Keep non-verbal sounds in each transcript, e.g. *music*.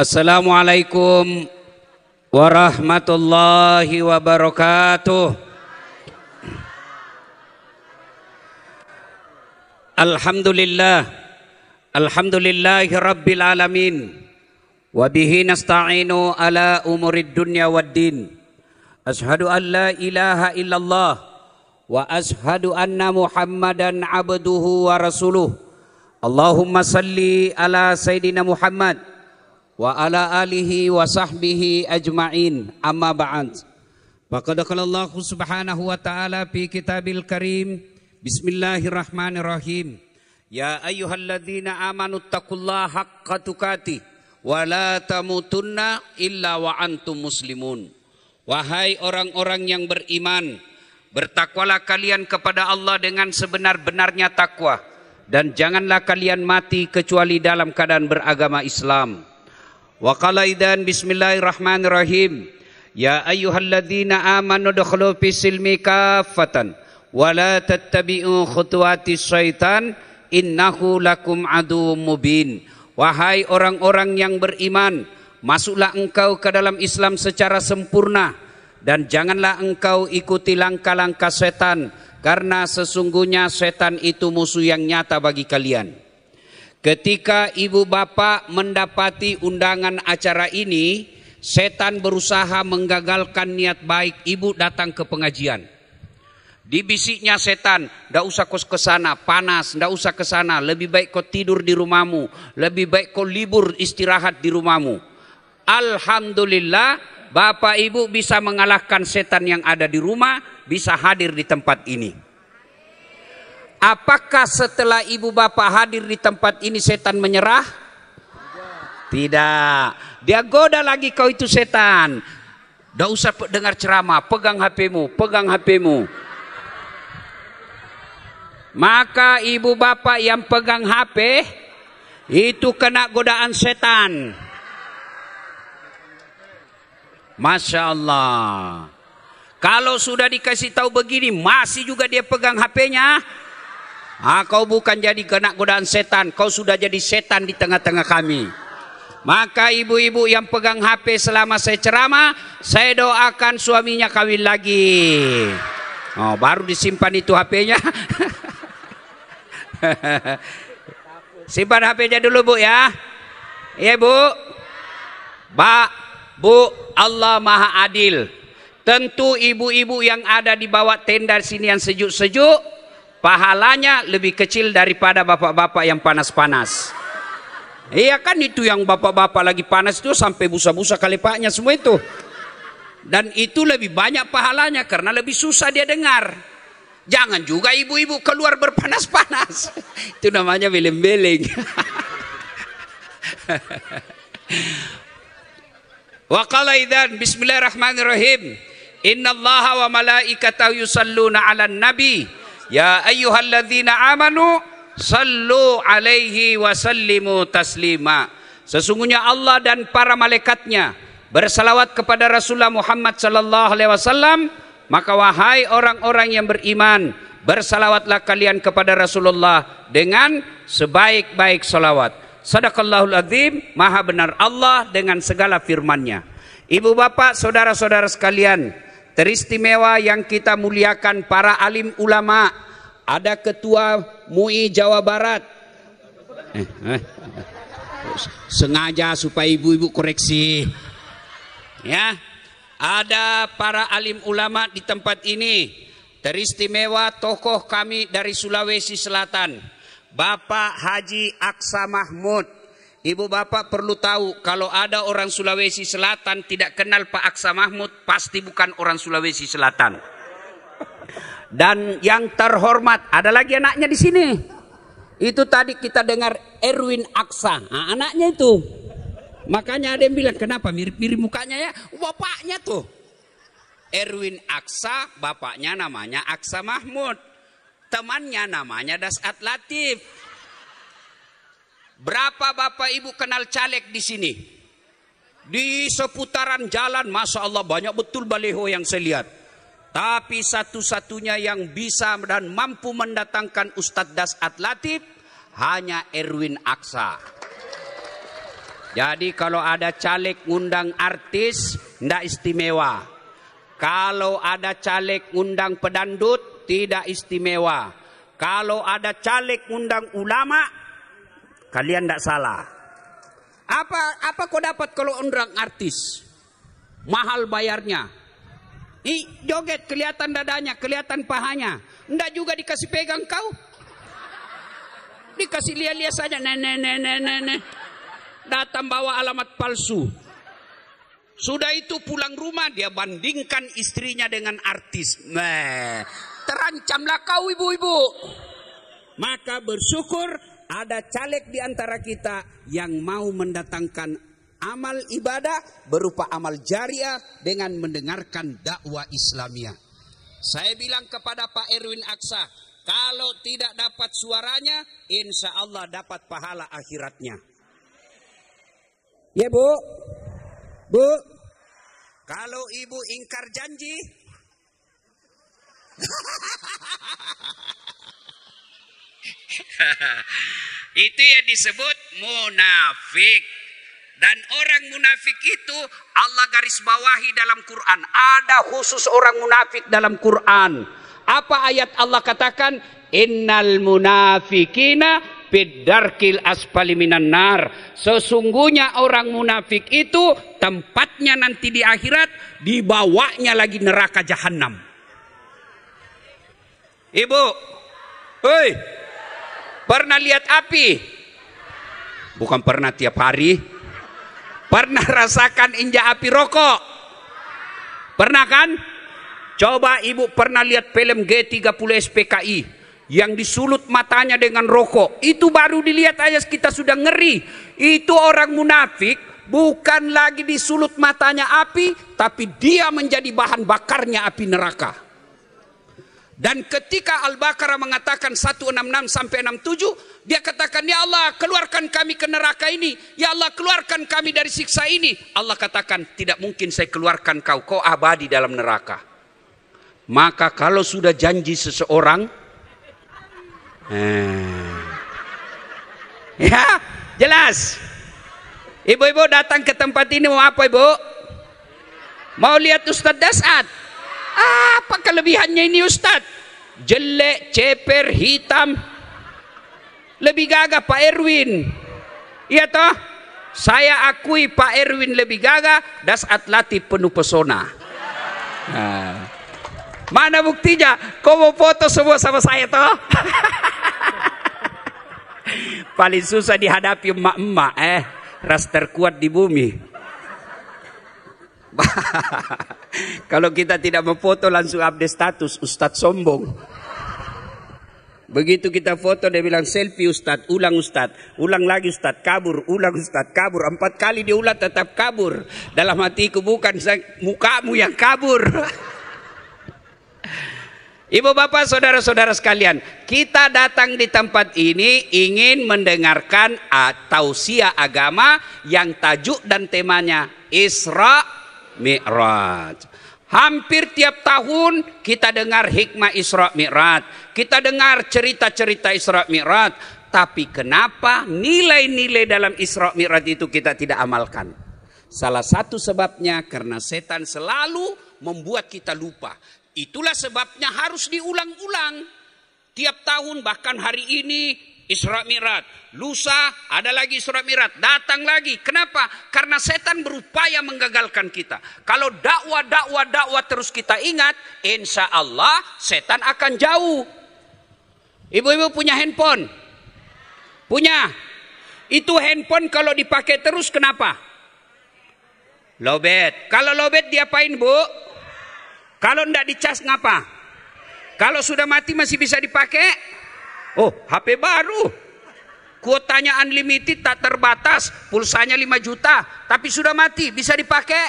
Assalamualaikum warahmatullahi wabarakatuh. Alhamdulillah. Alhamdulillahi rabbil alamin. Wa bihi nasta'inu ala umurid dunya wad Ashhadu an la ilaha illallah wa ashhadu anna Muhammadan abduhu wa rasuluh. Allahumma salli ala sayidina Muhammad wa ala alihi wa sahbihi ajma'in amma ba'd faqad qala Allah subhanahu wa ta'ala fi kitabil karim bismillahirrahmanirrahim ya ayyuhalladzina amanu taqullaha haqqa tukati wa la tamutunna illa wa antum muslimun wahai orang-orang yang beriman bertakwalah kalian kepada Allah dengan sebenar-benarnya takwa dan janganlah kalian mati kecuali dalam keadaan beragama Islam وقال إذن بسم الله الرحمن الرحيم يا أيها الذين آمنوا ادخلوا في السلم كافة ولا تتبعوا innahu lakum adu mubin wahai orang-orang yang beriman masuklah engkau ke dalam Islam secara sempurna dan janganlah engkau ikuti langkah-langkah setan karena sesungguhnya setan itu musuh yang nyata bagi kalian Ketika ibu bapak mendapati undangan acara ini, setan berusaha menggagalkan niat baik ibu datang ke pengajian. Dibisiknya setan, ndak usah kau ke sana, panas, ndak usah ke sana, lebih baik kau tidur di rumahmu, lebih baik kau libur istirahat di rumahmu. Alhamdulillah, Bapak Ibu bisa mengalahkan setan yang ada di rumah, bisa hadir di tempat ini. Apakah setelah ibu bapak hadir di tempat ini setan menyerah? Tidak. Dia goda lagi kau itu setan. Tidak usah dengar ceramah. Pegang HP-mu. Pegang HP-mu. Maka ibu bapak yang pegang HP. Itu kena godaan setan. Masya Allah. Kalau sudah dikasih tahu begini. Masih juga dia pegang HP-nya. Ah, kau bukan jadi kena godaan setan, kau sudah jadi setan di tengah-tengah kami. Maka ibu-ibu yang pegang HP selama saya ceramah, saya doakan suaminya kawin lagi. Oh, baru disimpan itu HP-nya. *laughs* Simpan HP-nya dulu, Bu ya. Iya, Bu. Ba, Bu, Allah Maha Adil. Tentu ibu-ibu yang ada di bawah tenda sini yang sejuk-sejuk pahalanya lebih kecil daripada bapak-bapak yang panas-panas. Iya kan itu yang bapak-bapak lagi panas itu sampai busa-busa kalepaknya semua itu. Dan itu lebih banyak pahalanya karena lebih susah dia dengar. Jangan juga ibu-ibu keluar berpanas-panas. *laughs* Itu namanya beleng beling *laughs* Wa qala idzan bismillahirrahmanirrahim. Inna Allah wa malaikatahu yusalluna 'alan nabi Ya ayyuhalladzina amanu sallu alaihi wasallimu taslima. Sesungguhnya Allah dan para malaikatnya bersalawat kepada Rasulullah Muhammad sallallahu alaihi wasallam, maka wahai orang-orang yang beriman, bersalawatlah kalian kepada Rasulullah dengan sebaik-baik salawat. Sadaqallahul azim, maha benar Allah dengan segala firman-Nya. Ibu bapak, saudara-saudara sekalian, teristimewa yang kita muliakan para alim ulama. Ada ketua MUI Jawa Barat. Eh, eh. Sengaja supaya ibu-ibu koreksi. Ya. Ada para alim ulama di tempat ini. Teristimewa tokoh kami dari Sulawesi Selatan. Bapak Haji Aksa Mahmud Ibu bapak perlu tahu kalau ada orang Sulawesi Selatan tidak kenal Pak Aksa Mahmud pasti bukan orang Sulawesi Selatan. Dan yang terhormat ada lagi anaknya di sini. Itu tadi kita dengar Erwin Aksa, nah, anaknya itu. Makanya ada yang bilang kenapa mirip-mirip mukanya ya? Bapaknya tuh. Erwin Aksa, bapaknya namanya Aksa Mahmud. Temannya namanya Das Atlatif. Berapa Bapak Ibu kenal caleg di sini? Di seputaran jalan, Masya Allah banyak betul baleho yang saya lihat. Tapi satu-satunya yang bisa dan mampu mendatangkan Ustadz Das Latif hanya Erwin Aksa. Jadi kalau ada caleg ngundang artis, tidak istimewa. Kalau ada caleg ngundang pedandut, tidak istimewa. Kalau ada caleg ngundang ulama, Kalian tidak salah. Apa apa kau dapat kalau undang artis? Mahal bayarnya. I, joget kelihatan dadanya, kelihatan pahanya. Ndak juga dikasih pegang kau. Dikasih lihat-lihat saja nenek nenek nenek. Datang bawa alamat palsu. Sudah itu pulang rumah dia bandingkan istrinya dengan artis. Nah, terancamlah kau ibu-ibu. Maka bersyukur ada caleg di antara kita yang mau mendatangkan amal ibadah berupa amal jariah dengan mendengarkan dakwah Islamia. Saya bilang kepada Pak Erwin Aksa, kalau tidak dapat suaranya, insya Allah dapat pahala akhiratnya. Ya Bu, Bu, kalau Ibu ingkar janji, *laughs* *laughs* itu yang disebut munafik. Dan orang munafik itu Allah garis bawahi dalam Quran. Ada khusus orang munafik dalam Quran. Apa ayat Allah katakan? Innal munafikina bidarkil asfali minan nar. Sesungguhnya orang munafik itu tempatnya nanti di akhirat dibawanya lagi neraka jahanam. Ibu, hei, Pernah lihat api? Bukan pernah tiap hari. Pernah rasakan injak api rokok? Pernah kan? Coba ibu pernah lihat film G30 SPKI yang disulut matanya dengan rokok. Itu baru dilihat aja kita sudah ngeri. Itu orang munafik bukan lagi disulut matanya api, tapi dia menjadi bahan bakarnya api neraka. Dan ketika Al-Baqarah mengatakan 166 sampai 67, dia katakan, "Ya Allah, keluarkan kami ke neraka ini. Ya Allah, keluarkan kami dari siksa ini." Allah katakan, "Tidak mungkin saya keluarkan kau. Kau abadi dalam neraka." Maka kalau sudah janji seseorang eh, Ya, jelas. Ibu-ibu datang ke tempat ini mau apa, Ibu? Mau lihat Ustadz Dasat? Apa kelebihannya ini Ustaz? Jelek, ceper, hitam. Lebih gagah Pak Erwin. Iya toh? Saya akui Pak Erwin lebih gagah, das atlatif penuh pesona. Nah. Mana buktinya? Kau mau foto semua sama saya toh? *laughs* Paling susah dihadapi emak-emak eh. Ras terkuat di bumi apa. *laughs* Kalau kita tidak memfoto langsung update status, Ustadz sombong. Begitu kita foto dia bilang selfie Ustadz, ulang Ustadz, ulang lagi Ustadz, kabur, ulang Ustadz, kabur. Empat kali dia ulat tetap kabur. Dalam hatiku bukan mukamu yang kabur. *laughs* Ibu bapak saudara-saudara sekalian, kita datang di tempat ini ingin mendengarkan ah, tausiah agama yang tajuk dan temanya Isra Mi'raj. Hampir tiap tahun kita dengar hikmah Isra Mi'raj. Kita dengar cerita-cerita Isra Mi'raj. Tapi kenapa nilai-nilai dalam Isra Mi'raj itu kita tidak amalkan? Salah satu sebabnya karena setan selalu membuat kita lupa. Itulah sebabnya harus diulang-ulang. Tiap tahun bahkan hari ini Isra Mirat. Lusa ada lagi Isra Mirat. Datang lagi. Kenapa? Karena setan berupaya menggagalkan kita. Kalau dakwah, dakwah, dakwah terus kita ingat. Insya Allah setan akan jauh. Ibu-ibu punya handphone? Punya. Itu handphone kalau dipakai terus kenapa? Lobet. Kalau lobet diapain bu? Kalau ndak dicas ngapa? Kalau sudah mati masih bisa dipakai? Oh, HP baru. Kuotanya unlimited, tak terbatas, pulsanya 5 juta, tapi sudah mati, bisa dipakai.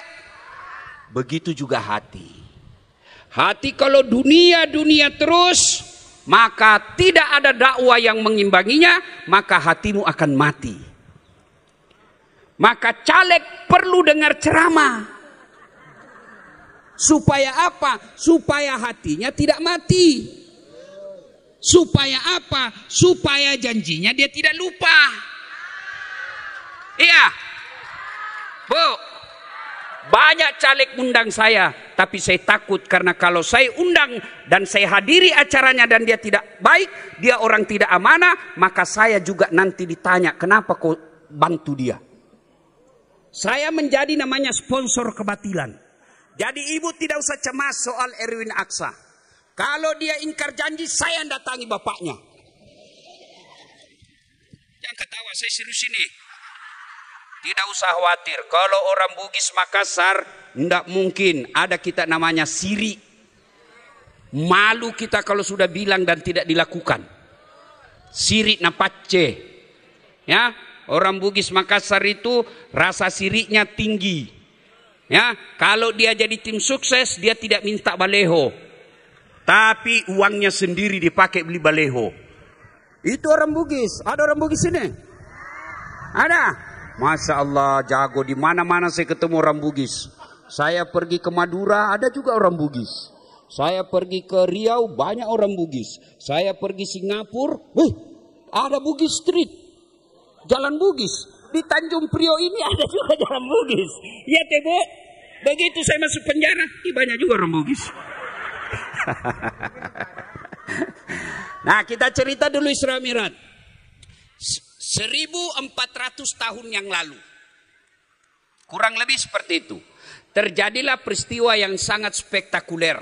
Begitu juga hati. Hati kalau dunia-dunia terus, maka tidak ada dakwah yang mengimbanginya, maka hatimu akan mati. Maka caleg perlu dengar ceramah. Supaya apa? Supaya hatinya tidak mati. Supaya apa? Supaya janjinya dia tidak lupa. Iya. Bu, banyak caleg undang saya, tapi saya takut karena kalau saya undang dan saya hadiri acaranya dan dia tidak baik, dia orang tidak amanah, maka saya juga nanti ditanya, kenapa kau bantu dia? Saya menjadi namanya sponsor kebatilan. Jadi ibu tidak usah cemas soal Erwin Aksa. Kalau dia ingkar janji, saya yang datangi bapaknya. Jangan ketawa, saya serius ini. Tidak usah khawatir. Kalau orang Bugis Makassar, tidak mungkin ada kita namanya siri. Malu kita kalau sudah bilang dan tidak dilakukan. Siri napace. Ya, orang Bugis Makassar itu rasa siriknya tinggi. Ya, kalau dia jadi tim sukses, dia tidak minta baleho. Tapi uangnya sendiri dipakai beli baleho. Itu orang Bugis. Ada orang Bugis sini? Ada. Masya Allah jago. Di mana-mana saya ketemu orang Bugis. Saya pergi ke Madura ada juga orang Bugis. Saya pergi ke Riau banyak orang Bugis. Saya pergi Singapura. Wih, ada Bugis Street. Jalan Bugis di Tanjung Priok ini *laughs* ada juga jalan Bugis. Ya Tebo, begitu saya masuk penjara, banyak juga orang Bugis. *laughs* nah, kita cerita dulu Isra Mi'raj. 1400 tahun yang lalu. Kurang lebih seperti itu. Terjadilah peristiwa yang sangat spektakuler.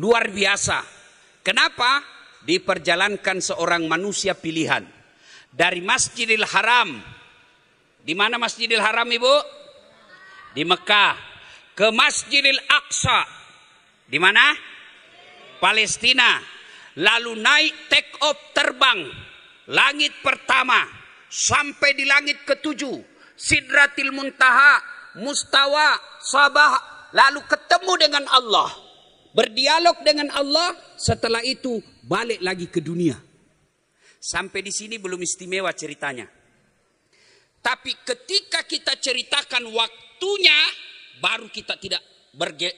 Luar biasa. Kenapa? Diperjalankan seorang manusia pilihan. Dari Masjidil Haram. Di mana Masjidil Haram ibu? Di Mekah. Ke Masjidil Aqsa. Di mana? Palestina, lalu naik take off terbang langit pertama sampai di langit ketujuh, Sidratil Muntaha, Mustawa, Sabah, lalu ketemu dengan Allah, berdialog dengan Allah, setelah itu balik lagi ke dunia. Sampai di sini belum istimewa ceritanya. Tapi ketika kita ceritakan waktunya, baru kita tidak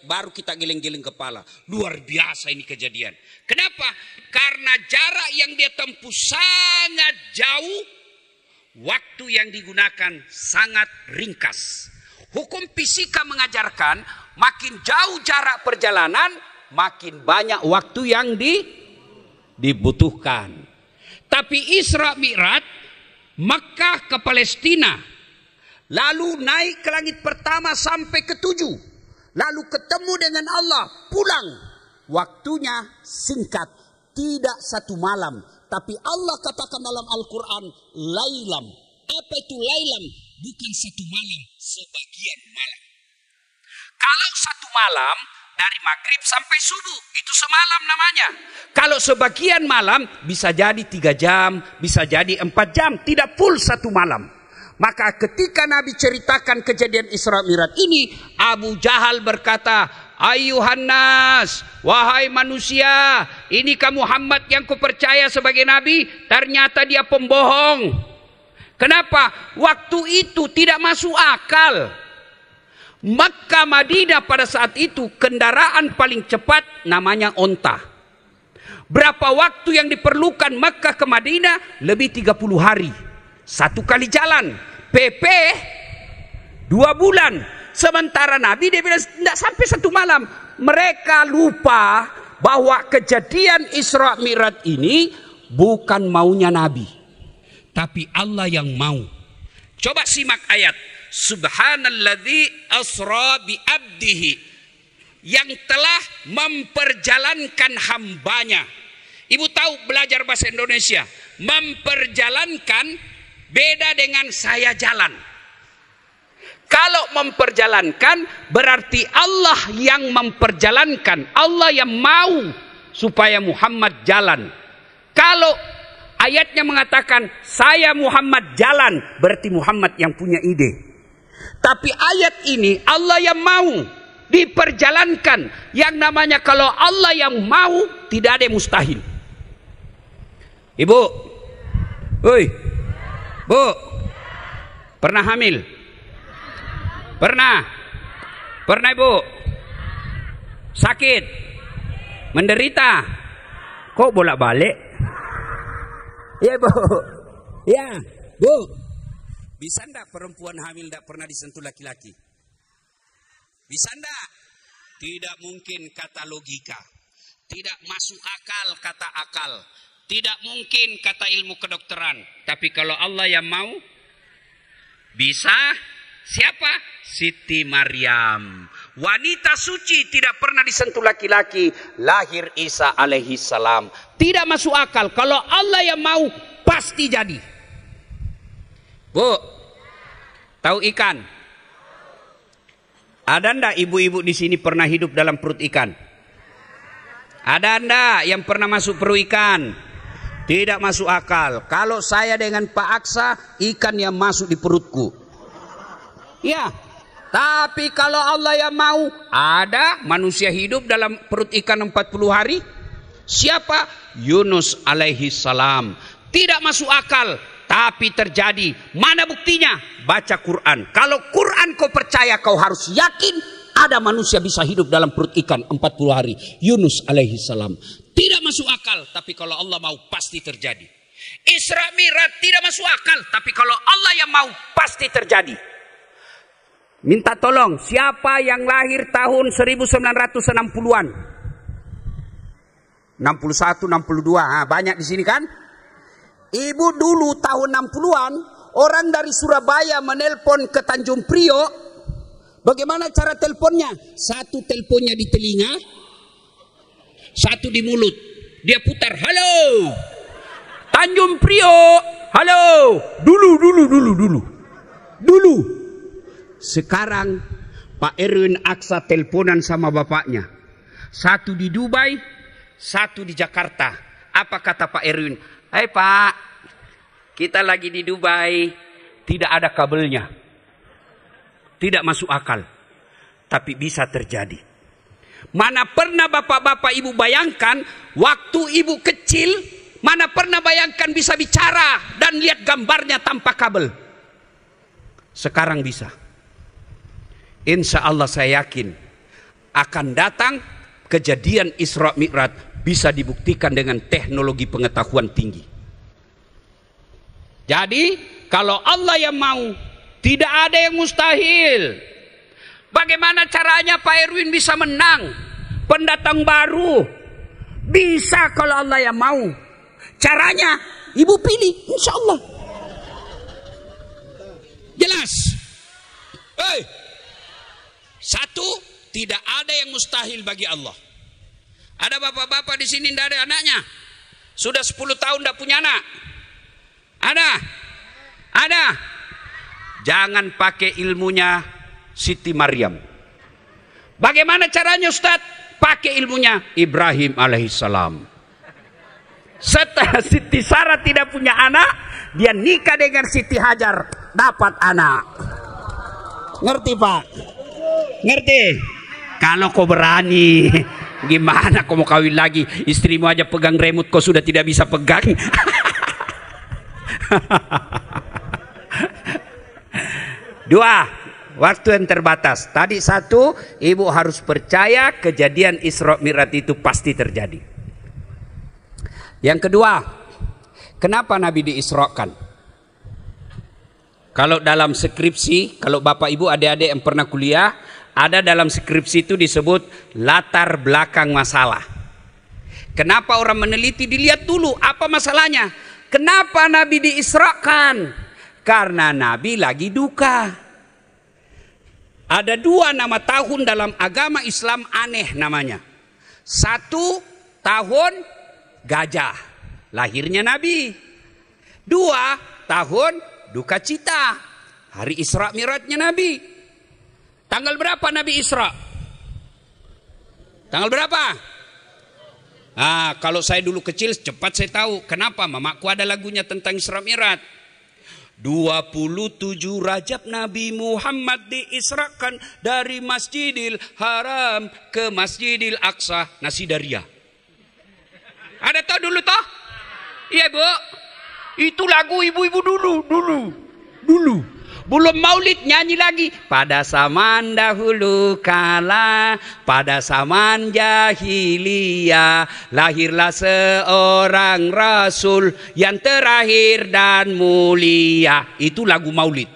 baru kita giling-giling kepala. Luar biasa ini kejadian. Kenapa? Karena jarak yang dia tempuh sangat jauh, waktu yang digunakan sangat ringkas. Hukum fisika mengajarkan makin jauh jarak perjalanan, makin banyak waktu yang di, dibutuhkan. Tapi Isra Mi'raj, Mekah ke Palestina, lalu naik ke langit pertama sampai ke tujuh lalu ketemu dengan Allah, pulang. Waktunya singkat, tidak satu malam. Tapi Allah katakan dalam Al-Quran, Lailam. Apa itu Lailam? Bukan satu malam, sebagian malam. Kalau satu malam, dari maghrib sampai subuh itu semalam namanya. Kalau sebagian malam bisa jadi tiga jam, bisa jadi empat jam, tidak full satu malam. Maka ketika Nabi ceritakan kejadian Isra Mi'raj ini, Abu Jahal berkata, Ayuhan nas, wahai manusia, ini Kamu Muhammad yang kupercaya sebagai nabi? Ternyata dia pembohong. Kenapa? Waktu itu tidak masuk akal. Makkah Madinah pada saat itu kendaraan paling cepat namanya onta. Berapa waktu yang diperlukan Mekah ke Madinah? Lebih 30 hari. Satu kali jalan. PP dua bulan. Sementara Nabi dia bilang tidak sampai satu malam. Mereka lupa bahwa kejadian Isra Mi'raj ini bukan maunya Nabi. Tapi Allah yang mau. Coba simak ayat. Subhanalladzi asra bi abdihi yang telah memperjalankan hambanya. Ibu tahu belajar bahasa Indonesia, memperjalankan Beda dengan saya jalan. Kalau memperjalankan berarti Allah yang memperjalankan, Allah yang mau supaya Muhammad jalan. Kalau ayatnya mengatakan saya Muhammad jalan, berarti Muhammad yang punya ide. Tapi ayat ini Allah yang mau diperjalankan. Yang namanya kalau Allah yang mau tidak ada yang mustahil. Ibu, woi, Bu, pernah hamil? Pernah? Pernah ibu? Sakit? Menderita? Kok bolak-balik? Iya bu, iya. bu. Bisa ndak perempuan hamil ndak pernah disentuh laki-laki? Bisa ndak? Tidak mungkin kata logika. Tidak masuk akal kata akal. Tidak mungkin kata ilmu kedokteran. Tapi kalau Allah yang mau, bisa. Siapa? Siti Maryam. Wanita suci tidak pernah disentuh laki-laki. Lahir Isa alaihi salam. Tidak masuk akal. Kalau Allah yang mau, pasti jadi. Bu, tahu ikan? Ada ndak ibu-ibu di sini pernah hidup dalam perut ikan? Ada ndak yang pernah masuk perut ikan? Tidak masuk akal. Kalau saya dengan Pak Aksa, ikan yang masuk di perutku. Ya, tapi kalau Allah yang mau, ada manusia hidup dalam perut ikan 40 hari. Siapa? Yunus alaihi salam. Tidak masuk akal, tapi terjadi. Mana buktinya? Baca Quran. Kalau Quran kau percaya, kau harus yakin ada manusia bisa hidup dalam perut ikan 40 hari. Yunus alaihi salam. Tidak masuk akal, tapi kalau Allah mau pasti terjadi. Isra Mi'raj tidak masuk akal, tapi kalau Allah yang mau pasti terjadi. Minta tolong, siapa yang lahir tahun 1960-an? 61, 62, ha, banyak di sini kan? Ibu dulu tahun 60-an, orang dari Surabaya menelpon ke Tanjung Priok, bagaimana cara teleponnya? Satu teleponnya di telinga, satu di mulut. Dia putar, halo. Tanjung Priok, halo. Dulu, dulu, dulu, dulu. Dulu. Sekarang Pak Erwin Aksa teleponan sama bapaknya. Satu di Dubai, satu di Jakarta. Apa kata Pak Erwin? Hai hey, Pak, kita lagi di Dubai. Tidak ada kabelnya. Tidak masuk akal. Tapi bisa terjadi. Mana pernah bapak-bapak ibu bayangkan waktu ibu kecil, mana pernah bayangkan bisa bicara dan lihat gambarnya tanpa kabel. Sekarang bisa. Insya Allah saya yakin akan datang kejadian Isra Mi'raj bisa dibuktikan dengan teknologi pengetahuan tinggi. Jadi kalau Allah yang mau tidak ada yang mustahil. Bagaimana caranya Pak Erwin bisa menang? Pendatang baru. Bisa kalau Allah yang mau. Caranya ibu pilih. Insya Allah. Jelas. Hey. Satu, tidak ada yang mustahil bagi Allah. Ada bapak-bapak di sini tidak ada anaknya. Sudah 10 tahun tidak punya anak. Ada? Ada? Jangan pakai ilmunya Siti Maryam. Bagaimana caranya Ustadz? Pakai ilmunya Ibrahim alaihissalam. Setelah *laughs* Siti Sarah tidak punya anak, dia nikah dengan Siti Hajar, dapat anak. Ngerti Pak? Ngerti? Kalau kau berani, *laughs* gimana kau mau kawin lagi? Istrimu aja pegang remote kau sudah tidak bisa pegang. *laughs* Dua, waktu yang terbatas. Tadi satu, ibu harus percaya kejadian Isra mirat itu pasti terjadi. Yang kedua, kenapa Nabi diisrokan? Kalau dalam skripsi, kalau bapak ibu adik-adik yang pernah kuliah, ada dalam skripsi itu disebut latar belakang masalah. Kenapa orang meneliti dilihat dulu apa masalahnya? Kenapa Nabi diisrokan? Karena Nabi lagi duka. Ada dua nama tahun dalam agama Islam aneh namanya. Satu tahun gajah, lahirnya Nabi. Dua tahun duka cita, hari Isra Mirajnya Nabi. Tanggal berapa Nabi Isra? Tanggal berapa? Ah, kalau saya dulu kecil cepat saya tahu. Kenapa? Mamaku ada lagunya tentang Isra Mirat. 27 Rajab Nabi Muhammad diisrakan dari Masjidil Haram ke Masjidil Aqsa Nasidaria. Ada tahu dulu toh? Iya, Bu. Itu lagu ibu-ibu dulu, dulu. Dulu. Belum maulid nyanyi lagi. Pada zaman dahulu kala, pada zaman jahiliyah, lahirlah seorang rasul yang terakhir dan mulia. Itu lagu maulid.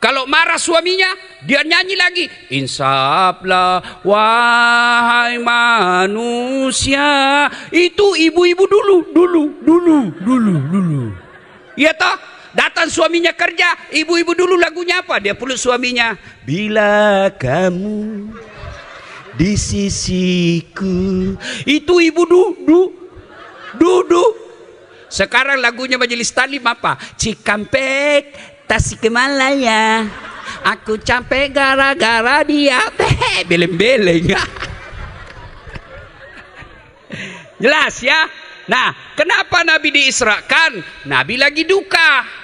Kalau marah suaminya, dia nyanyi lagi. Insaplah, wahai manusia. Itu ibu-ibu dulu, dulu, dulu, dulu, dulu. Iya tak? Datang suaminya kerja, ibu-ibu dulu lagunya apa? Dia peluk suaminya. Bila kamu di sisiku. Itu ibu dudu. Dudu. Sekarang lagunya majelis talim apa? Cikampek, tasik Tasikmalaya. Aku capek gara-gara dia. Beleng-beleng. *laughs* Jelas ya? Nah, kenapa Nabi diisrakan? Nabi lagi duka.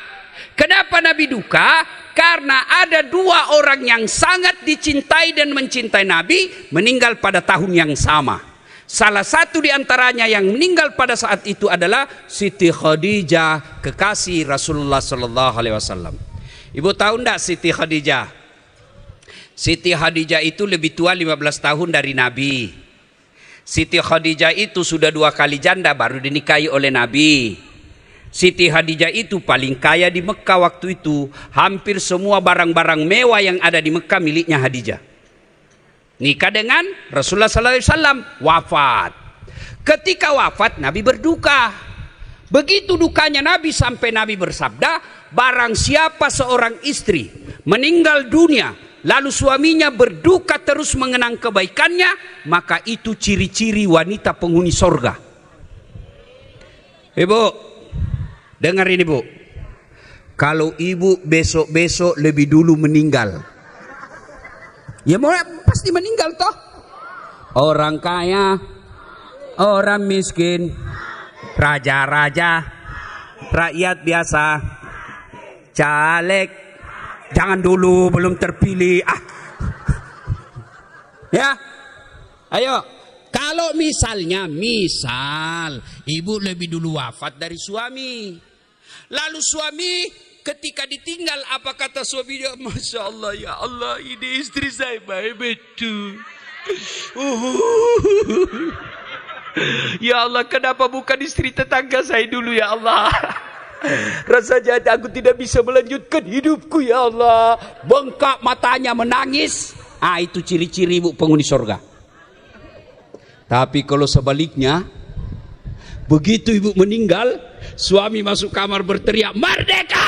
Kenapa Nabi duka? Karena ada dua orang yang sangat dicintai dan mencintai Nabi meninggal pada tahun yang sama. Salah satu di antaranya yang meninggal pada saat itu adalah Siti Khadijah, kekasih Rasulullah Sallallahu Alaihi Wasallam. Ibu tahu tidak Siti Khadijah? Siti Khadijah itu lebih tua 15 tahun dari Nabi. Siti Khadijah itu sudah dua kali janda baru dinikahi oleh Nabi. Siti Hadijah itu paling kaya di Mekah waktu itu. Hampir semua barang-barang mewah yang ada di Mekah miliknya Hadijah. Nikah dengan Rasulullah SAW wafat. Ketika wafat Nabi berduka. Begitu dukanya Nabi sampai Nabi bersabda, barang siapa seorang istri meninggal dunia lalu suaminya berduka terus mengenang kebaikannya, maka itu ciri-ciri wanita penghuni sorga. Ibu, Dengar ini bu. Kalau ibu besok-besok lebih dulu meninggal. Ya mau pasti meninggal toh. Orang kaya, orang miskin, raja-raja, rakyat biasa, caleg, jangan dulu belum terpilih. Ah. *laughs* Ya. Ayo, kalau misalnya, misal ibu lebih dulu wafat dari suami, Lalu suami ketika ditinggal apa kata suaminya? Masya Allah ya Allah ini istri saya baik betul. Ya Allah kenapa bukan istri tetangga saya dulu ya Allah. Rasa jahat aku tidak bisa melanjutkan hidupku ya Allah. Bengkak matanya menangis. Ah itu ciri-ciri bu penghuni surga. Tapi kalau sebaliknya Begitu ibu meninggal, suami masuk kamar berteriak, "Merdeka!"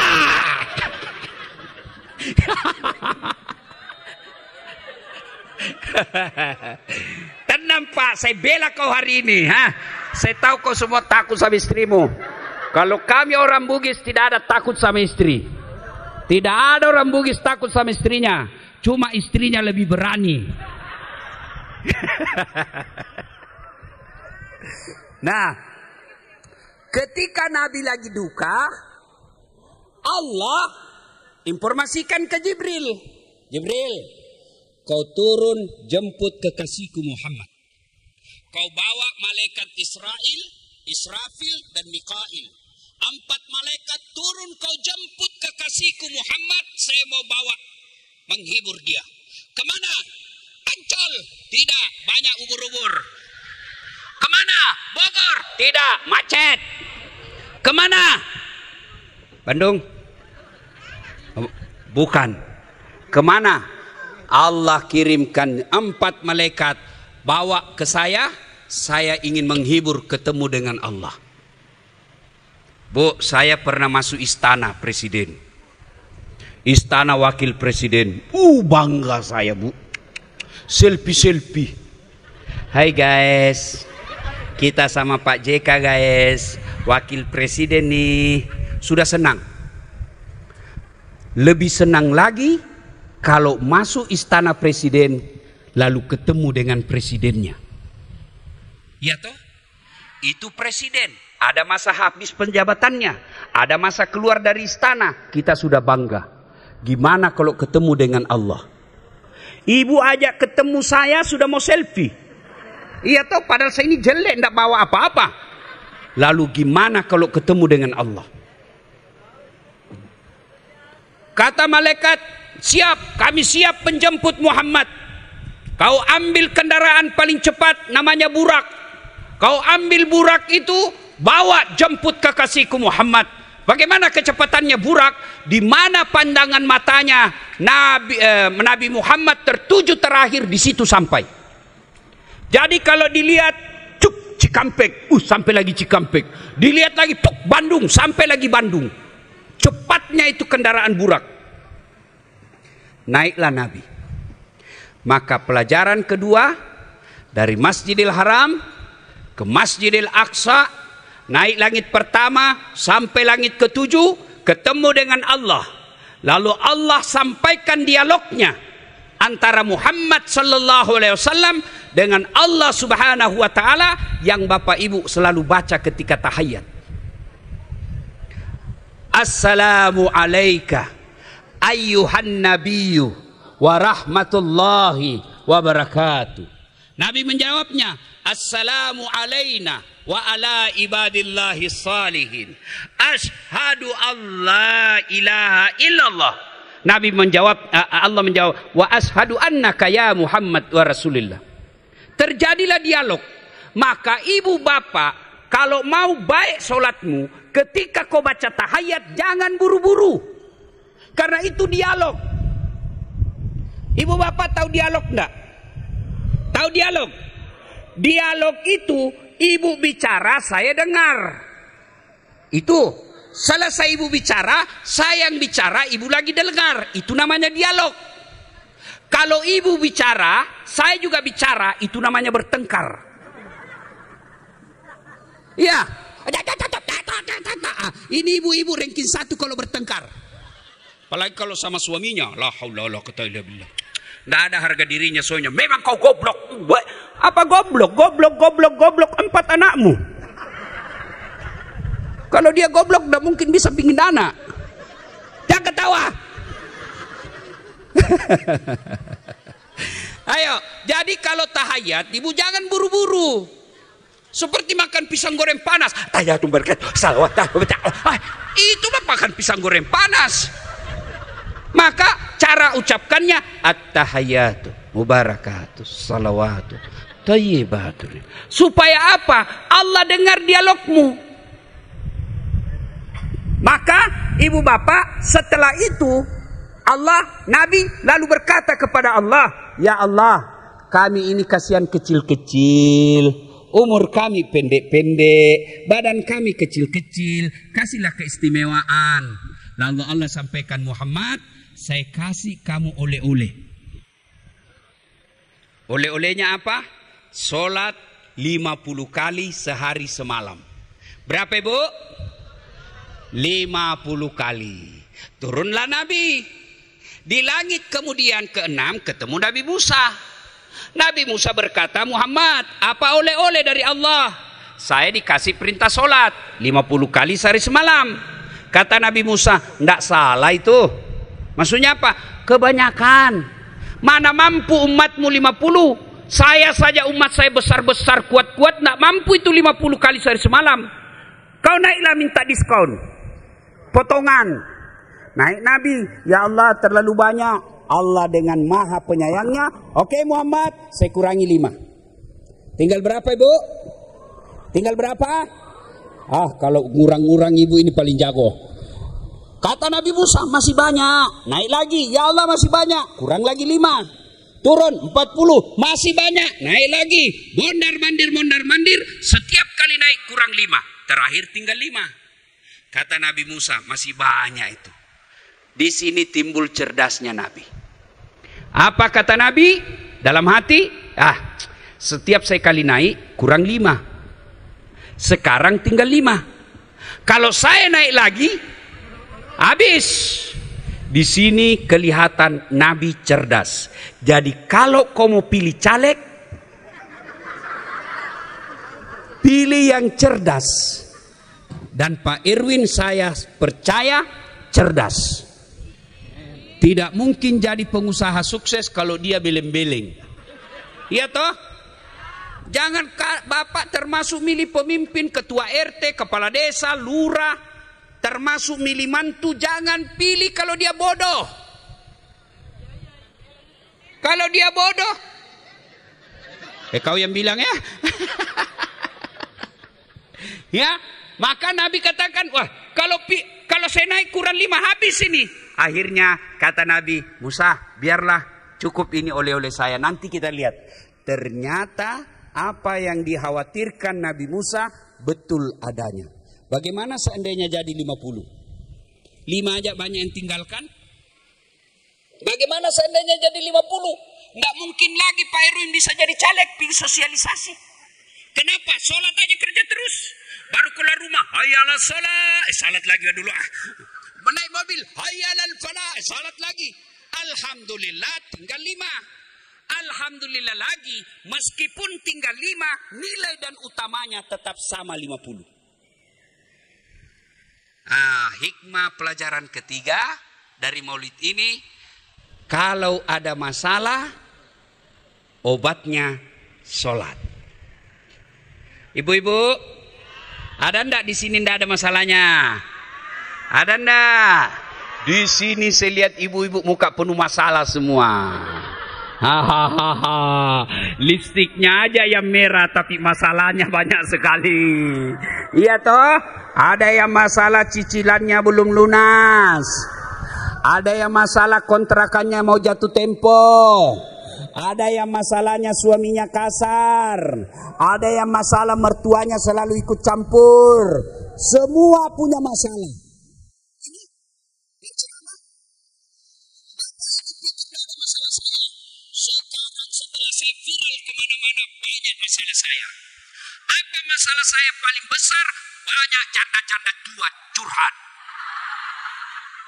*laughs* Tenang Pak, saya bela kau hari ini, ha? Saya tahu kau semua takut sama istrimu. Kalau kami orang Bugis tidak ada takut sama istri. Tidak ada orang Bugis takut sama istrinya, cuma istrinya lebih berani. *laughs* nah, Ketika Nabi lagi duka, Allah informasikan ke Jibril. Jibril, kau turun jemput kekasihku Muhammad. Kau bawa malaikat Israel, Israfil, dan Mikail. Empat malaikat turun kau jemput kekasihku Muhammad. Saya mau bawa menghibur dia. Kemana? Ancol. Tidak, banyak ubur-ubur. Kemana? Bogor. Tidak, macet. Kemana? Bandung. Bukan. Kemana? Allah kirimkan empat malaikat bawa ke saya. Saya ingin menghibur ketemu dengan Allah. Bu, saya pernah masuk istana presiden. Istana wakil presiden. Uh, bangga saya, Bu. Selfie-selfie. Hai guys kita sama Pak JK guys wakil presiden nih sudah senang lebih senang lagi kalau masuk istana presiden lalu ketemu dengan presidennya ya toh itu presiden ada masa habis penjabatannya ada masa keluar dari istana kita sudah bangga gimana kalau ketemu dengan Allah ibu ajak ketemu saya sudah mau selfie Iya tahu padahal saya ini jelek tidak bawa apa-apa. Lalu gimana kalau ketemu dengan Allah? Kata malaikat, siap, kami siap menjemput Muhammad. Kau ambil kendaraan paling cepat namanya burak. Kau ambil burak itu bawa jemput kekasihku Muhammad. Bagaimana kecepatannya burak? Di mana pandangan matanya Nabi eh, Nabi Muhammad tertuju terakhir di situ sampai. Jadi kalau dilihat cuk Cikampek, uh sampai lagi Cikampek. Dilihat lagi tuk Bandung, sampai lagi Bandung. Cepatnya itu kendaraan burak. Naiklah Nabi. Maka pelajaran kedua dari Masjidil Haram ke Masjidil Aqsa, naik langit pertama sampai langit ketujuh, ketemu dengan Allah. Lalu Allah sampaikan dialognya antara Muhammad sallallahu alaihi wasallam dengan Allah Subhanahu wa taala yang Bapak Ibu selalu baca ketika tahiyat. Assalamu alaika ayuhan nabiyyu wa rahmatullahi wa barakatuh. Nabi menjawabnya, Assalamu alaina wa ala ibadillahi salihin. Ashadu an la ilaha illallah Nabi menjawab eh, eh, Allah menjawab wa ashadu annaka kaya Muhammad wa Rasulillah. Terjadilah dialog. Maka ibu bapak kalau mau baik solatmu ketika kau baca tahayat jangan buru-buru. Karena itu dialog. Ibu bapak tahu dialog enggak? Tahu dialog? Dialog itu ibu bicara saya dengar. Itu Selesai ibu bicara, saya yang bicara, ibu lagi dengar. Itu namanya dialog. Kalau ibu bicara, saya juga bicara, itu namanya bertengkar. Ya. ya, ya, ya Ini ibu-ibu ranking satu kalau bertengkar. Apalagi kalau sama suaminya. La haula la quwata billah. ada harga dirinya suaminya. Memang kau goblok. Apa goblok? Goblok, goblok, goblok, empat anakmu. Kalau dia goblok udah mungkin bisa pingin dana. Jangan ketawa. *laughs* Ayo, jadi kalau tahayat, ibu jangan buru-buru. Seperti makan pisang goreng panas. Tahayatum berkat, salawat, ah, Itu mah makan pisang goreng panas. Maka cara ucapkannya at-tahayatu mubarakatu salawatu tayyibatul. Supaya apa? Allah dengar dialogmu. Maka ibu bapak setelah itu Allah Nabi lalu berkata kepada Allah, "Ya Allah, kami ini kasihan kecil-kecil." Umur kami pendek-pendek, badan kami kecil-kecil, kasihlah keistimewaan. Lalu Allah sampaikan Muhammad, saya kasih kamu oleh-oleh. Oleh-olehnya apa? Solat puluh kali sehari semalam. Berapa bu 50 kali. Turunlah Nabi. Di langit kemudian keenam ketemu Nabi Musa. Nabi Musa berkata, Muhammad, apa oleh-oleh dari Allah? Saya dikasih perintah sholat 50 kali sehari semalam. Kata Nabi Musa, tidak salah itu. Maksudnya apa? Kebanyakan. Mana mampu umatmu 50? Saya saja umat saya besar-besar kuat-kuat tidak mampu itu 50 kali sehari semalam. Kau naiklah minta diskon potongan. Naik Nabi, ya Allah terlalu banyak. Allah dengan maha penyayangnya. Oke okay, Muhammad, saya kurangi lima. Tinggal berapa ibu? Tinggal berapa? Ah kalau ngurang-ngurang ibu ini paling jago. Kata Nabi Musa masih banyak. Naik lagi, ya Allah masih banyak. Kurang lagi lima. Turun 40, masih banyak. Naik lagi, mondar mandir, mondar mandir. Setiap kali naik kurang lima. Terakhir tinggal lima. Kata Nabi Musa, masih banyak itu. Di sini timbul cerdasnya Nabi. Apa kata Nabi? Dalam hati, ah, setiap saya kali naik kurang lima. Sekarang tinggal lima. Kalau saya naik lagi, habis. Di sini kelihatan Nabi cerdas. Jadi kalau kau mau pilih caleg, pilih yang cerdas dan Pak Irwin saya percaya cerdas. Tidak mungkin jadi pengusaha sukses kalau dia beling-beling. Iya toh? Jangan Bapak termasuk milih pemimpin, ketua RT, kepala desa, lurah, termasuk milih mantu, jangan pilih kalau dia bodoh. Kalau dia bodoh. Eh kau yang bilang ya. *laughs* ya, maka Nabi katakan, wah kalau pi, kalau saya naik kurang lima habis ini. Akhirnya kata Nabi, Musa biarlah cukup ini oleh-oleh saya. Nanti kita lihat. Ternyata apa yang dikhawatirkan Nabi Musa betul adanya. Bagaimana seandainya jadi 50? lima aja banyak yang tinggalkan. Bagaimana seandainya jadi 50? Nggak mungkin lagi Pak Erwin bisa jadi caleg, sosialisasi. Kenapa? Sholat aja kerja terus. Baru keluar rumah, hayal salat. Eh, salat lagi dulu ah. Menaik mobil, hayal falah. Eh, salat lagi. Alhamdulillah tinggal lima. Alhamdulillah lagi, meskipun tinggal lima, nilai dan utamanya tetap sama lima puluh. Ah, hikmah pelajaran ketiga dari maulid ini, kalau ada masalah, obatnya sholat. Ibu-ibu, ada ndak di sini ndak ada masalahnya? Ada ndak? Di sini saya lihat ibu-ibu muka penuh masalah semua. Hahaha, listiknya aja yang merah tapi masalahnya banyak sekali. Iya toh? Ada yang masalah cicilannya belum lunas. Ada yang masalah kontrakannya mau jatuh tempo. Ada yang masalahnya suaminya kasar. Ada yang masalah mertuanya selalu ikut campur. Semua punya masalah. Ini, ini ceramah. masalah saya. Sekarang setelah saya viral kemana-mana banyak masalah saya. Apa masalah saya paling besar? Banyak janda-janda tua curhat.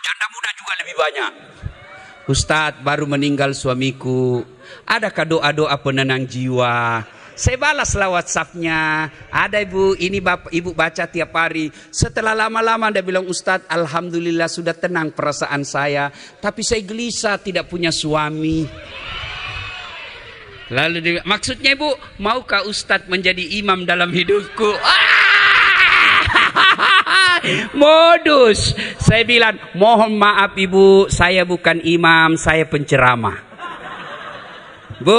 Janda muda juga lebih banyak. Ustadz baru meninggal suamiku Adakah doa-doa penenang jiwa? Saya balas lah WhatsAppnya. Ada ibu, ini bapak, ibu baca tiap hari. Setelah lama-lama dia bilang, Ustadz, Alhamdulillah sudah tenang perasaan saya. Tapi saya gelisah, tidak punya suami. Lalu dia, maksudnya ibu, maukah Ustadz menjadi imam dalam hidupku? *laughs* Modus. Saya bilang, mohon maaf ibu, saya bukan imam, saya penceramah. Bu,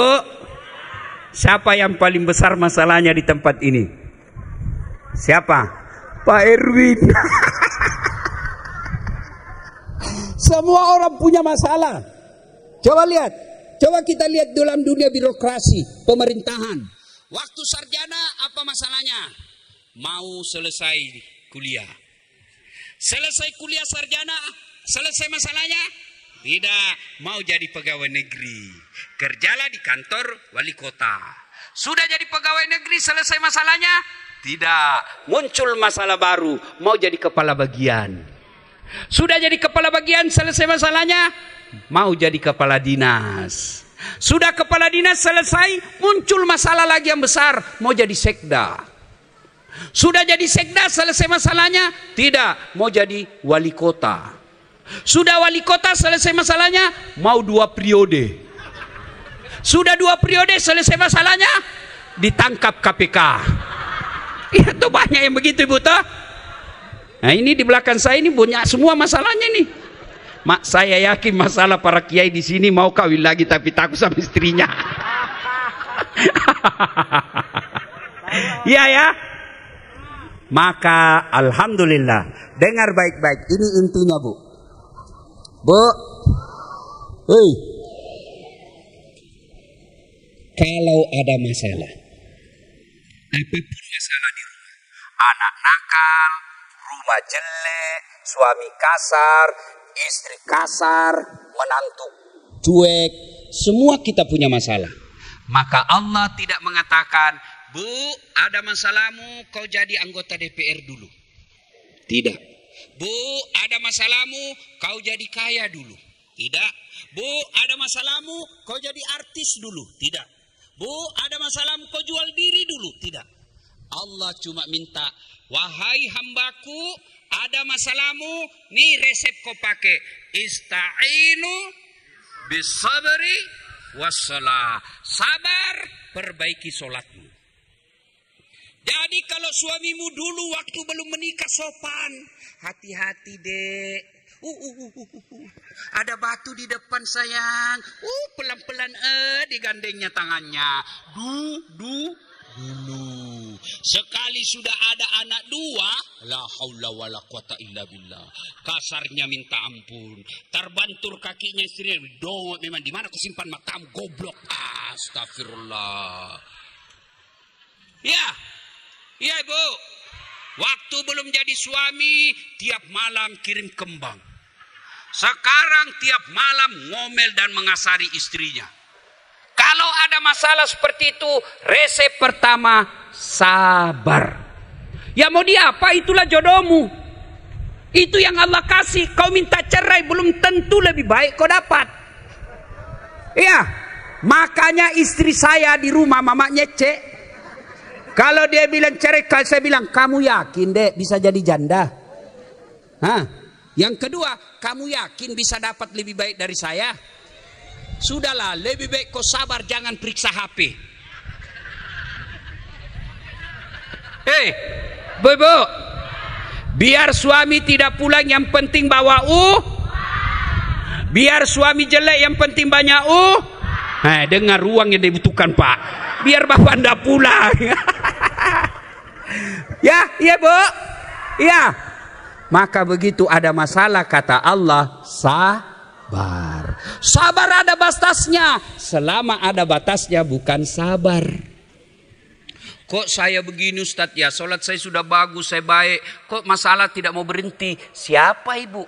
siapa yang paling besar masalahnya di tempat ini? Siapa? Pak Erwin. *laughs* Semua orang punya masalah. Coba lihat. Coba kita lihat dalam dunia birokrasi, pemerintahan. Waktu sarjana apa masalahnya? Mau selesai kuliah. Selesai kuliah sarjana, selesai masalahnya? Tidak, mau jadi pegawai negeri. Kerjalah di kantor wali kota. Sudah jadi pegawai negeri selesai masalahnya? Tidak. Muncul masalah baru. Mau jadi kepala bagian. Sudah jadi kepala bagian selesai masalahnya? Mau jadi kepala dinas. Sudah kepala dinas selesai, muncul masalah lagi yang besar. Mau jadi sekda. Sudah jadi sekda selesai masalahnya? Tidak. Mau jadi wali kota. Sudah wali kota selesai masalahnya? Mau dua periode. Sudah dua periode selesai masalahnya, ditangkap KPK. Itu iya, banyak yang begitu Ibu toh. Nah ini di belakang saya ini punya semua masalahnya nih. Mak saya yakin masalah para kiai di sini mau kawin lagi tapi takut sama istrinya. Iya ya. Maka alhamdulillah. Dengar baik-baik. Ini intinya, Bu. Bu. Hei, kalau ada masalah. Apapun masalah di rumah. Anak nakal, rumah jelek, suami kasar, istri kasar, menantu cuek, semua kita punya masalah. Maka Allah tidak mengatakan, "Bu, ada masalahmu, kau jadi anggota DPR dulu." Tidak. "Bu, ada masalahmu, kau jadi kaya dulu." Tidak. "Bu, ada masalahmu, kau jadi artis dulu." Tidak. Bu, ada masalah kau jual diri dulu. Tidak. Allah cuma minta, wahai hambaku, ada masalahmu, nih resep kau pakai. Ista'inu bisabri wassalah. Sabar, perbaiki solatmu. Jadi kalau suamimu dulu waktu belum menikah sopan. Hati-hati dek. Uh, uh, uh, uh, uh. uh. Ada batu di depan sayang. Uh, pelan-pelan eh digandengnya tangannya. Du, du, dulu. Sekali sudah ada anak dua, la haula wala quwata illa billah. Kasarnya minta ampun. Terbantur kakinya istrinya, dongot memang di mana aku simpan matamu goblok. Astagfirullah. Ya. Ya, Ibu. Waktu belum jadi suami, tiap malam kirim kembang. Sekarang tiap malam ngomel dan mengasari istrinya. Kalau ada masalah seperti itu, resep pertama sabar. Ya mau dia apa itulah jodohmu. Itu yang Allah kasih. Kau minta cerai belum tentu lebih baik kau dapat. Iya. Makanya istri saya di rumah mamanya cek. Kalau dia bilang cerai, saya bilang kamu yakin dek bisa jadi janda. Hah? Yang kedua, kamu yakin bisa dapat lebih baik dari saya? Sudahlah, lebih baik kau sabar jangan periksa HP. Hei, bebo. Biar suami tidak pulang yang penting bawa u. Biar suami jelek yang penting banyak u. Eh, dengar ruang yang dibutuhkan, Pak. Biar Bapak anda pulang. *laughs* ya, iya, Bu. Iya. Maka begitu ada masalah kata Allah, sabar. Sabar ada batasnya. Selama ada batasnya bukan sabar. Kok saya begini Ustadz ya, sholat saya sudah bagus, saya baik. Kok masalah tidak mau berhenti? Siapa ibu?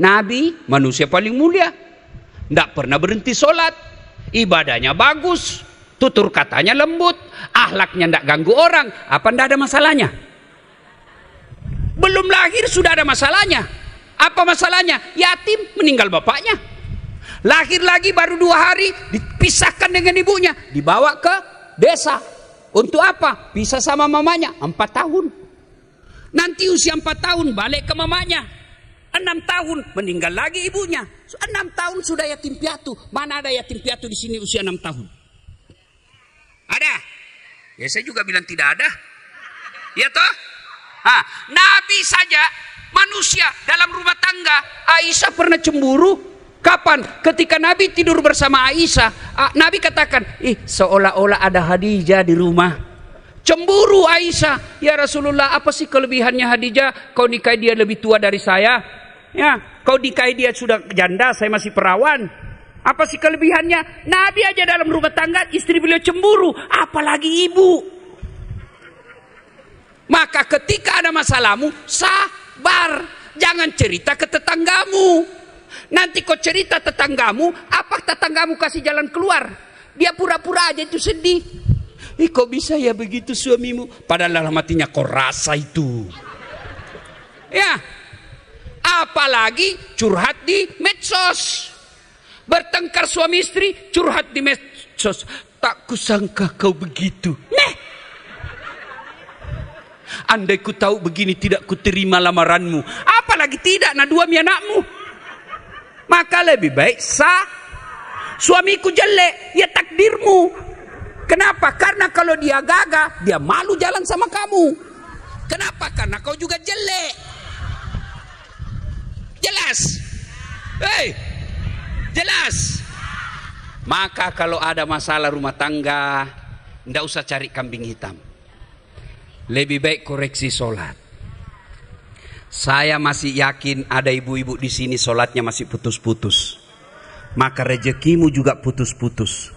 Nabi, manusia paling mulia. Tidak pernah berhenti sholat. Ibadahnya bagus. Tutur katanya lembut. Ahlaknya tidak ganggu orang. Apa tidak ada masalahnya? belum lahir sudah ada masalahnya apa masalahnya yatim meninggal bapaknya lahir lagi baru dua hari dipisahkan dengan ibunya dibawa ke desa untuk apa bisa sama mamanya empat tahun nanti usia empat tahun balik ke mamanya enam tahun meninggal lagi ibunya enam tahun sudah yatim piatu mana ada yatim piatu di sini usia enam tahun ada ya saya juga bilang tidak ada ya toh Ha, Nabi saja manusia dalam rumah tangga Aisyah pernah cemburu Kapan? Ketika Nabi tidur bersama Aisyah, Nabi katakan, ih seolah-olah ada Hadijah di rumah. Cemburu Aisyah, ya Rasulullah apa sih kelebihannya Hadijah? Kau nikahi dia lebih tua dari saya. Ya, kau nikahi dia sudah janda, saya masih perawan. Apa sih kelebihannya? Nabi aja dalam rumah tangga istri beliau cemburu, apalagi ibu. Maka ketika ada masalahmu, sabar. Jangan cerita ke tetanggamu. Nanti kau cerita tetanggamu, apa tetanggamu kasih jalan keluar? Dia pura-pura aja itu sedih. Ih, kok bisa ya begitu suamimu? Padahal dalam hatinya kau rasa itu. Ya, apalagi curhat di medsos. Bertengkar suami istri, curhat di medsos. Tak kusangka kau begitu. Nih. Andai ku tahu begini tidak ku terima lamaranmu. Apalagi tidak dua anakmu. Maka lebih baik sah. Suamiku jelek, ya takdirmu. Kenapa? Karena kalau dia gagah, dia malu jalan sama kamu. Kenapa? Karena kau juga jelek. Jelas. Hei, jelas. Maka kalau ada masalah rumah tangga, ndak usah cari kambing hitam. Lebih baik koreksi sholat. Saya masih yakin ada ibu-ibu di sini sholatnya masih putus-putus. Maka rezekimu juga putus-putus.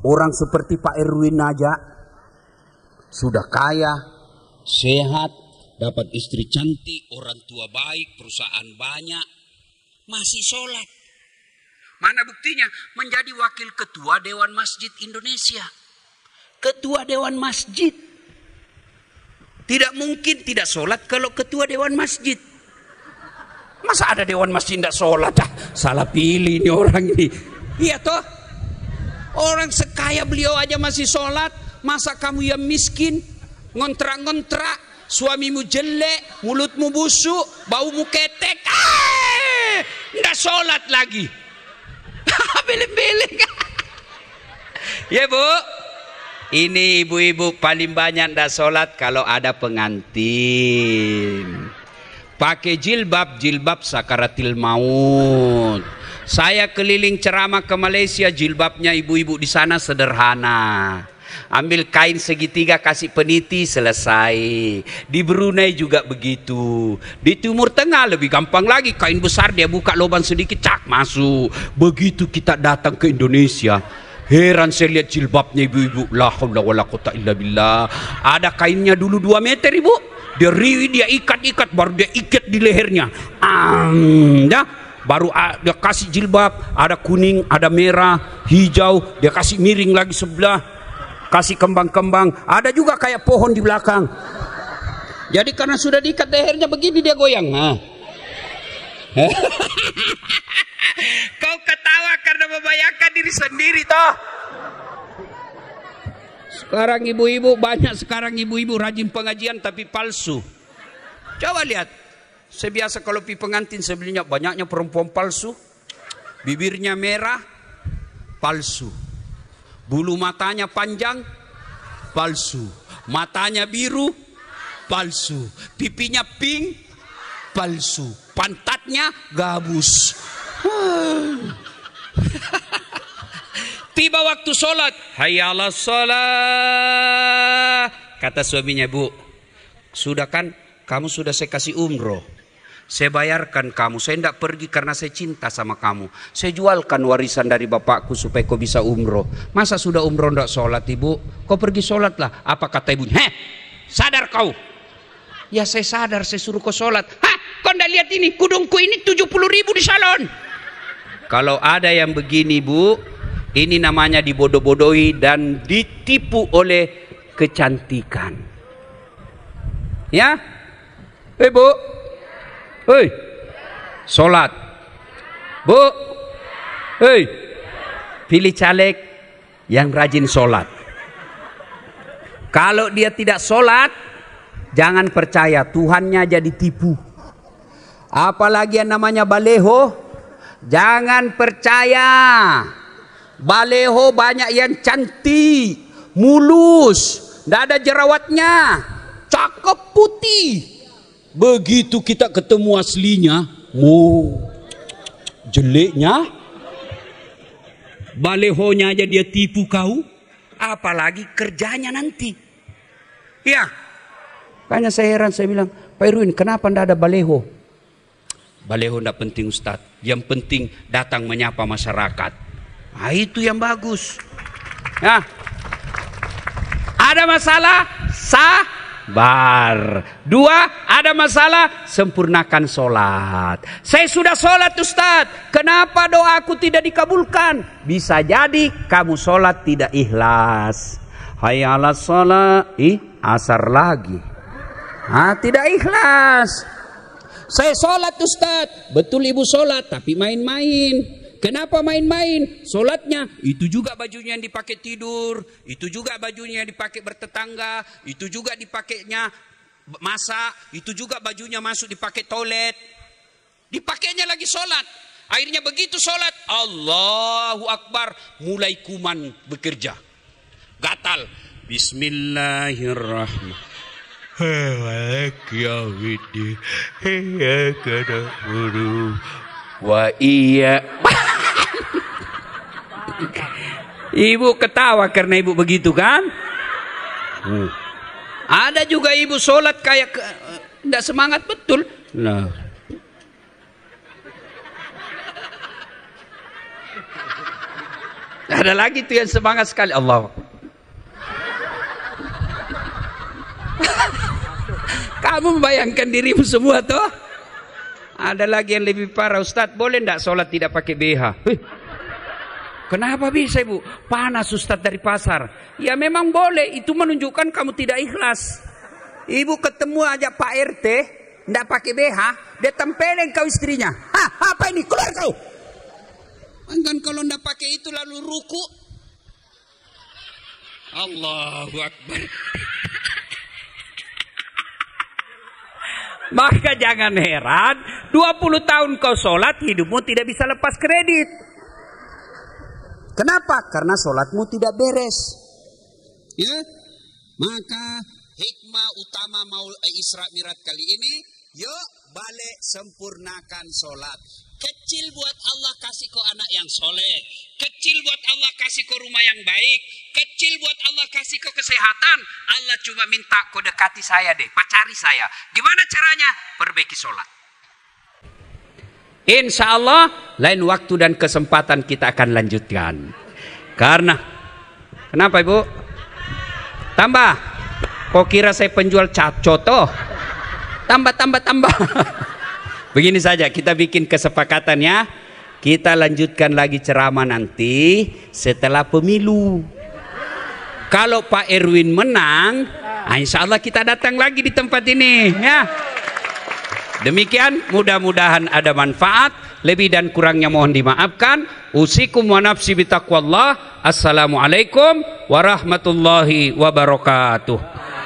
Orang seperti Pak Erwin aja sudah kaya, sehat, dapat istri cantik, orang tua baik, perusahaan banyak, masih sholat. Mana buktinya menjadi wakil ketua Dewan Masjid Indonesia? ketua dewan masjid. Tidak mungkin tidak sholat kalau ketua dewan masjid. Masa ada dewan masjid tidak sholat? Ah, salah pilih ini orang ini. Iya toh? Orang sekaya beliau aja masih sholat. Masa kamu yang miskin? Ngontrak-ngontrak. Suamimu jelek. Mulutmu busuk. Baumu ketek. Tidak eh, sholat lagi. beli *laughs* beli *laughs* ya bu? Ini ibu-ibu paling banyak ndak sholat kalau ada pengantin. Pakai jilbab, jilbab sakaratil maut. Saya keliling ceramah ke Malaysia, jilbabnya ibu-ibu di sana sederhana. Ambil kain segitiga kasih peniti selesai. Di Brunei juga begitu. Di Timur Tengah lebih gampang lagi kain besar dia buka lubang sedikit cak masuk. Begitu kita datang ke Indonesia, Heran saya lihat jilbabnya ibu-ibu. La haula wala quwata illa billah. Ada kainnya dulu 2 meter, Ibu. Dia riwi, dia ikat-ikat, baru dia ikat di lehernya. Am, ya. Baru ah, dia kasih jilbab, ada kuning, ada merah, hijau, dia kasih miring lagi sebelah. Kasih kembang-kembang, ada juga kayak pohon di belakang. Jadi karena sudah diikat lehernya begini dia goyang. Nah. Oh. *laughs* Kau ketawa karena membayangkan diri sendiri toh. Sekarang ibu-ibu banyak sekarang ibu-ibu rajin pengajian tapi palsu. Coba lihat. Sebiasa kalau pi pengantin sebelumnya banyaknya perempuan palsu. Bibirnya merah, palsu. Bulu matanya panjang, palsu. Matanya biru, palsu. Pipinya pink, palsu pantatnya gabus. *laughs* Tiba waktu sholat. Hayalah sholat. Kata suaminya, bu. Sudah kan kamu sudah saya kasih umroh. Saya bayarkan kamu, saya tidak pergi karena saya cinta sama kamu. Saya jualkan warisan dari bapakku supaya kau bisa umroh. Masa sudah umroh tidak sholat ibu? Kau pergi sholatlah. Apa kata ibunya? Heh, sadar kau. Ya saya sadar, saya suruh kau sholat. Ha! Kau tidak lihat ini, kudungku ini 70 ribu di salon. Kalau ada yang begini bu, ini namanya dibodoh-bodohi dan ditipu oleh kecantikan. Ya? Hei eh, bu. Hei. Solat. Bu. Hei. Pilih caleg yang rajin solat. Kalau dia tidak solat, jangan percaya Tuhannya jadi tipu. Apalagi yang namanya baleho. Jangan percaya. Baleho banyak yang cantik, mulus, tidak ada jerawatnya, cakep putih. Begitu kita ketemu aslinya, oh, jeleknya, balehonya aja dia tipu kau, apalagi kerjanya nanti. Ya, Kayaknya saya heran, saya bilang, Pak Irwin, kenapa tidak ada baleho? Baleho tidak penting Ustadz. Yang penting datang menyapa masyarakat. Nah, itu yang bagus. Nah, ada masalah sabar. Dua, ada masalah sempurnakan sholat. Saya sudah sholat Ustadz. Kenapa doaku tidak dikabulkan? Bisa jadi kamu sholat tidak ikhlas. Hai ala sholat. Ih, asar lagi. Ah, tidak ikhlas. Saya sholat Ustaz. Betul ibu sholat, tapi main-main. Kenapa main-main? Sholatnya? itu juga bajunya yang dipakai tidur, itu juga bajunya yang dipakai bertetangga, itu juga dipakainya masak, itu juga bajunya masuk dipakai toilet. Dipakainya lagi sholat. Akhirnya begitu sholat, Allahu Akbar, mulai kuman bekerja. Gatal. Bismillahirrahmanirrahim. ملك يوم الدين buru, نعبد iya. Ibu ketawa karena ibu begitu kan? Hmm. Ada juga ibu sholat kayak tidak semangat betul. Nah. Ada lagi tuh yang semangat sekali Allah. Kamu bayangkan dirimu semua toh? Ada lagi yang lebih parah, Ustadz boleh tidak sholat tidak pakai BH? Hih. Kenapa bisa ibu? Panas Ustadz dari pasar. Ya memang boleh, itu menunjukkan kamu tidak ikhlas. Ibu ketemu aja Pak RT, tidak pakai BH, dia tempelin kau istrinya. Hah, apa ini? Keluar kau! Kan kalau tidak pakai itu lalu ruku. Allahu Akbar. Maka jangan heran 20 tahun kau sholat hidupmu tidak bisa lepas kredit. Kenapa? Karena sholatmu tidak beres. Ya, maka hikmah utama Maul Isra Mirat kali ini, yuk balik sempurnakan sholat. Kecil buat Allah kasih kau anak yang soleh. Kecil buat Allah kasih kau rumah yang baik. Kecil buat Allah kasih kau kesehatan. Allah cuma minta kau dekati saya deh. Pacari saya. Gimana caranya? Perbaiki sholat. Insya Allah lain waktu dan kesempatan kita akan lanjutkan. Karena kenapa ibu? Tambah. Kok kira saya penjual cat oh? Tambah tambah tambah. *laughs* Begini saja, kita bikin kesepakatan ya. Kita lanjutkan lagi ceramah nanti setelah pemilu. Kalau Pak Erwin menang, ah, insya Allah kita datang lagi di tempat ini ya. Demikian mudah-mudahan ada manfaat. Lebih dan kurangnya mohon dimaafkan. Usikum wa nafsi bitaqwallah. Assalamualaikum warahmatullahi wabarakatuh.